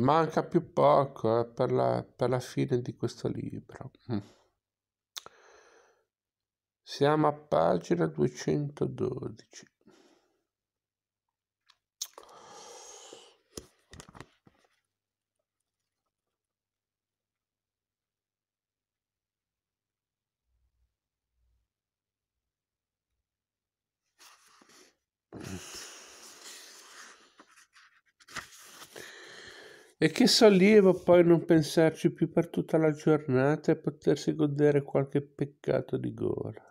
Manca più poco eh, per, la, per la fine di questo libro. Mm. Siamo a pagina 212. Mm-hmm. E che sollievo poi non pensarci più per tutta la giornata e potersi godere qualche peccato di gola.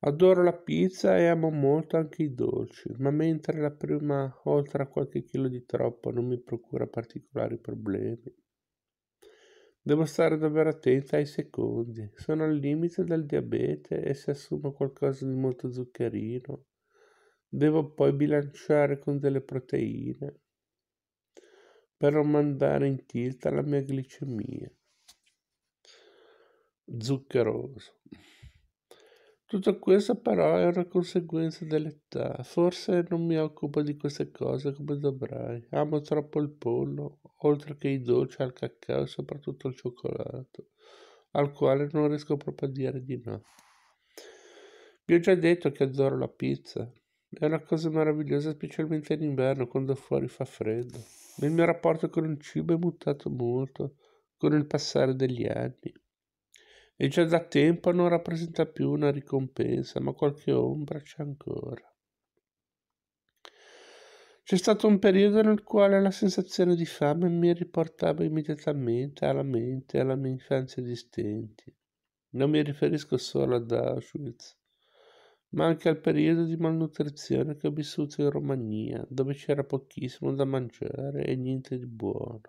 Adoro la pizza e amo molto anche i dolci, ma mentre la prima, oltre a qualche chilo di troppo, non mi procura particolari problemi. Devo stare davvero attenta ai secondi. Sono al limite del diabete e se assumo qualcosa di molto zuccherino, devo poi bilanciare con delle proteine per non mandare in tilt la mia glicemia. Zuccheroso. Tutto questo però è una conseguenza dell'età. Forse non mi occupo di queste cose come dovrei. Amo troppo il pollo, oltre che i dolci al cacao e soprattutto il cioccolato, al quale non riesco proprio a dire di no. Vi ho già detto che adoro la pizza. È una cosa meravigliosa, specialmente in inverno, quando fuori fa freddo ma il mio rapporto con il cibo è mutato molto con il passare degli anni e già da tempo non rappresenta più una ricompensa, ma qualche ombra c'è ancora. C'è stato un periodo nel quale la sensazione di fame mi riportava immediatamente alla mente e alla mia infanzia distenti. Non mi riferisco solo ad Auschwitz, ma anche al periodo di malnutrizione che ho vissuto in Romania, dove c'era pochissimo da mangiare e niente di buono.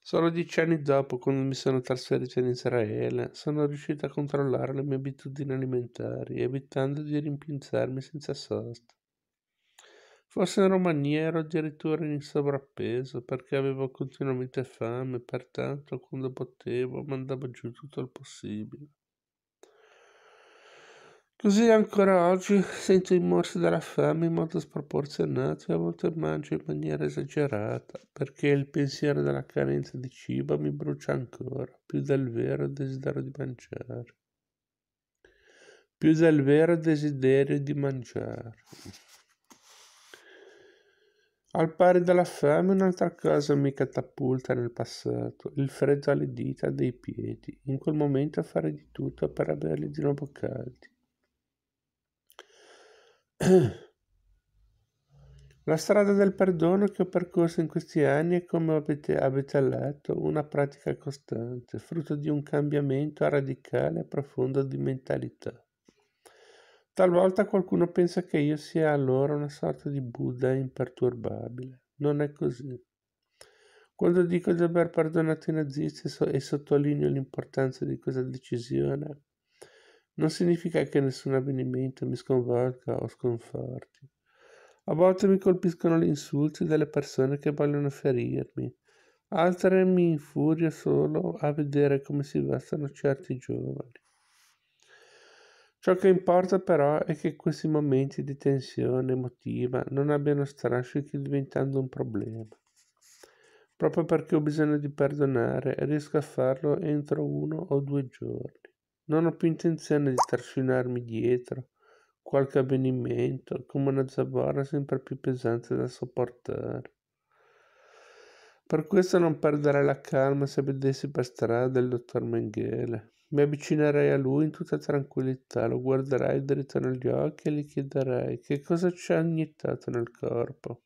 Solo dieci anni dopo, quando mi sono trasferito in Israele, sono riuscito a controllare le mie abitudini alimentari, evitando di rimpinzarmi senza sosta. Forse in Romania ero addirittura in sovrappeso perché avevo continuamente fame, pertanto quando potevo mandavo giù tutto il possibile. Così ancora oggi sento i morsi dalla fame in modo sproporzionato e a volte mangio in maniera esagerata, perché il pensiero della carenza di cibo mi brucia ancora, più del vero desiderio di mangiare. Più del vero desiderio di mangiare. Al pari della fame un'altra cosa mi catapulta nel passato, il freddo alle dita dei piedi, in quel momento fare di tutto per averli di nuovo caldi La strada del perdono che ho percorso in questi anni è, come avete letto, una pratica costante, frutto di un cambiamento radicale e profondo di mentalità. Talvolta qualcuno pensa che io sia allora una sorta di Buddha imperturbabile. Non è così. Quando dico di aver perdonato i nazisti e sottolineo l'importanza di questa decisione, non significa che nessun avvenimento mi sconvolga o sconforti. A volte mi colpiscono gli insulti delle persone che vogliono ferirmi, altre mi infuria solo a vedere come si vestono certi giovani. Ciò che importa però è che questi momenti di tensione emotiva non abbiano strascichi diventando un problema. Proprio perché ho bisogno di perdonare, riesco a farlo entro uno o due giorni. Non ho più intenzione di trascinarmi dietro qualche avvenimento come una zavorra sempre più pesante da sopportare. Per questo non perderei la calma se vedessi per strada il dottor Mengele. Mi avvicinerei a lui in tutta tranquillità, lo guarderei dritto negli occhi e gli chiederei che cosa c'è annietato nel corpo.